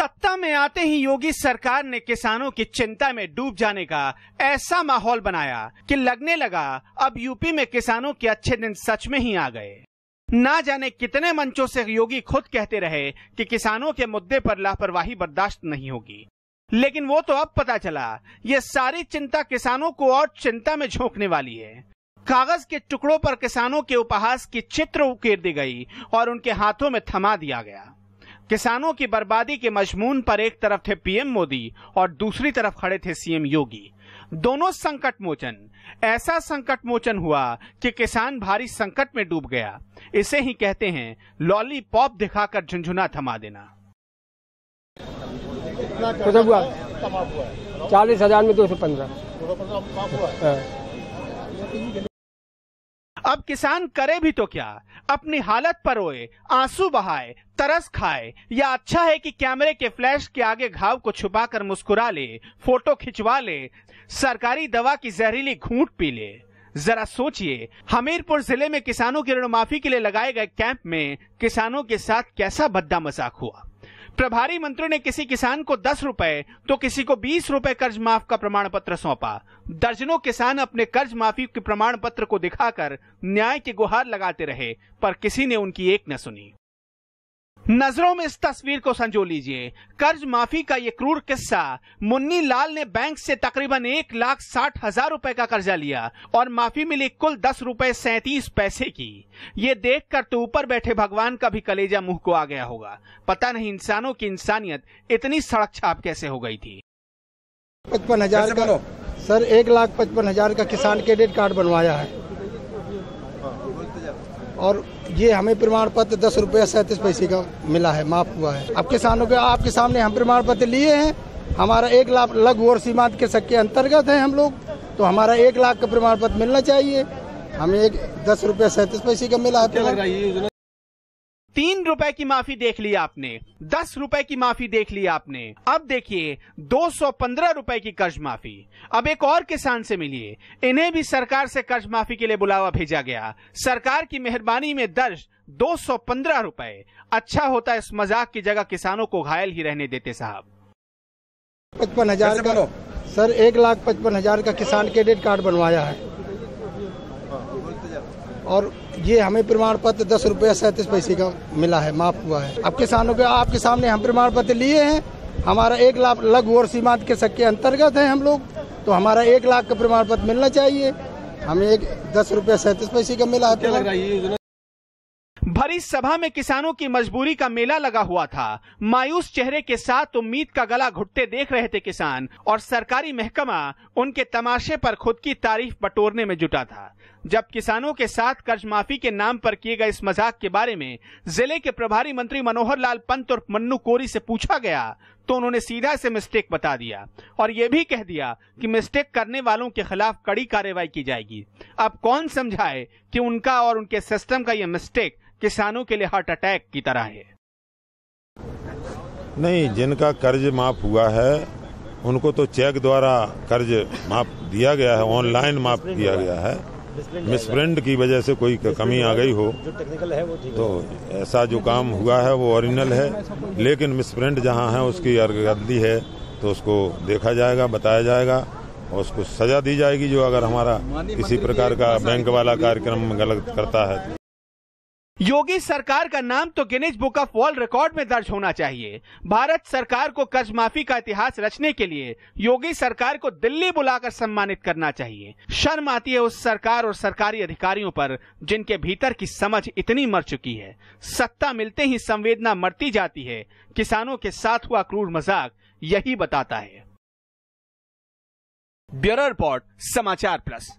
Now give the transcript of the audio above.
सत्ता में आते ही योगी सरकार ने किसानों की चिंता में डूब जाने का ऐसा माहौल बनाया कि लगने लगा अब यूपी में किसानों के अच्छे दिन सच में ही आ गए ना जाने कितने मंचों से योगी खुद कहते रहे कि किसानों के मुद्दे पर लापरवाही बर्दाश्त नहीं होगी लेकिन वो तो अब पता चला ये सारी चिंता किसानों को और चिंता में झोंकने वाली है कागज के टुकड़ों पर किसानों के उपहास की चित्र उकेर दी गई और उनके हाथों में थमा दिया गया किसानों की बर्बादी के मजमून पर एक तरफ थे पीएम मोदी और दूसरी तरफ खड़े थे सीएम योगी दोनों संकट मोचन ऐसा संकट मोचन हुआ कि किसान भारी संकट में डूब गया इसे ही कहते हैं लॉली पॉप दिखाकर झुंझुना थमा देना तो हुआ चालीस हजार में दो सौ पंद्रह अब किसान करे भी तो क्या अपनी हालत पर रोए आंसू बहाए तरस खाए या अच्छा है कि कैमरे के फ्लैश के आगे घाव को छुपाकर मुस्कुरा ले फोटो खिंचवा ले सरकारी दवा की जहरीली घूंट पी ले जरा सोचिए हमीरपुर जिले में किसानों की ऋण माफी के लिए लगाए गए कैंप में किसानों के साथ कैसा भद्दा मजाक हुआ प्रभारी मंत्री ने किसी किसान को दस रूपए तो किसी को बीस रूपए कर्ज माफ का प्रमाण पत्र सौंपा दर्जनों किसान अपने कर्ज माफी के प्रमाण पत्र को दिखाकर न्याय की गुहार लगाते रहे पर किसी ने उनकी एक न सुनी नजरों में इस तस्वीर को संजो लीजिए कर्ज माफी का ये क्रूर किस्सा मुन्नी लाल ने बैंक से तकरीबन एक लाख साठ हजार रूपए का कर्जा लिया और माफी मिली कुल दस रूपए सैतीस पैसे की ये देखकर तो ऊपर बैठे भगवान का भी कलेजा मुंह को आ गया होगा पता नहीं इंसानों की इंसानियत इतनी सड़क छाप कैसे हो गई थी पचपन हजार का सर एक लाख पचपन हजार का किसान क्रेडिट कार्ड बनवाया है और ये हमें प्रमाण पत्र दस रुपये सैंतीस पैसे का मिला है माफ हुआ है अब किसानों के आपके सामने हम प्रमाण पत्र लिए हैं हमारा एक लाख लघु और सीमांत के के अंतर्गत है हम लोग तो हमारा एक लाख का प्रमाण पत्र मिलना चाहिए हमें एक दस रुपये सैंतीस पैसे का मिला है तीन रुपए की माफी देख ली आपने दस रुपए की माफी देख ली आपने अब देखिए दो सौ पंद्रह रुपए की कर्ज माफी अब एक और किसान से मिलिए इन्हें भी सरकार से कर्ज माफी के लिए बुलावा भेजा गया सरकार की मेहरबानी में दर्ज दो सौ पंद्रह रुपए अच्छा होता इस मजाक की जगह किसानों को घायल ही रहने देते साहब पचपन हजार का सर एक लाख पचपन हजार का किसान क्रेडिट कार्ड बनवाया है और ये हमें प्रमाण पत्र दस रुपया सैंतीस पैसे का मिला है माफ हुआ है अब किसानों के आपके सामने हम प्रमाण पत्र लिए हैं हमारा एक लाख लघु और सीमांत के सक के अंतर्गत है हम लोग तो हमारा एक लाख का प्रमाण पत्र मिलना चाहिए हमें एक दस रुपये सैंतीस पैसे का मिला है भरी सभा में किसानों की मजबूरी का मेला लगा हुआ था मायूस चेहरे के साथ उम्मीद का गला घुटते देख रहे थे किसान और सरकारी महकमा उनके तमाशे पर खुद की तारीफ बटोरने में जुटा था जब किसानों के साथ कर्ज माफी के नाम पर किए गए इस मजाक के बारे में जिले के प्रभारी मंत्री मनोहर लाल पंत और मन्नू कोरी से पूछा गया तो उन्होंने सीधा से मिस्टेक बता दिया और यह भी कह दिया कि मिस्टेक करने वालों के खिलाफ कड़ी कार्रवाई की जाएगी अब कौन समझाए कि उनका और उनके सिस्टम का यह मिस्टेक किसानों के लिए हार्ट अटैक की तरह है नहीं जिनका कर्ज माफ हुआ है उनको तो चेक द्वारा कर्ज माफ दिया गया है ऑनलाइन माफ दिया गया है मिसप्रिंट की वजह से कोई कमी आ गई हो तो ऐसा जो काम हुआ है वो ओरिजिनल है लेकिन मिसप्रिंट जहाँ है उसकी गलती है तो उसको देखा जाएगा बताया जाएगा और उसको सजा दी जाएगी जो अगर हमारा किसी प्रकार का बैंक तो वाला कार्यक्रम गलत करता है योगी सरकार का नाम तो Guinness book of world record में दर्ज होना चाहिए भारत सरकार को कर्ज माफी का इतिहास रचने के लिए योगी सरकार को दिल्ली बुलाकर सम्मानित करना चाहिए शर्म आती है उस सरकार और सरकारी अधिकारियों पर जिनके भीतर की समझ इतनी मर चुकी है सत्ता मिलते ही संवेदना मरती जाती है किसानों के साथ हुआ क्रूर मजाक यही बताता है ब्यूरो रिपोर्ट समाचार प्लस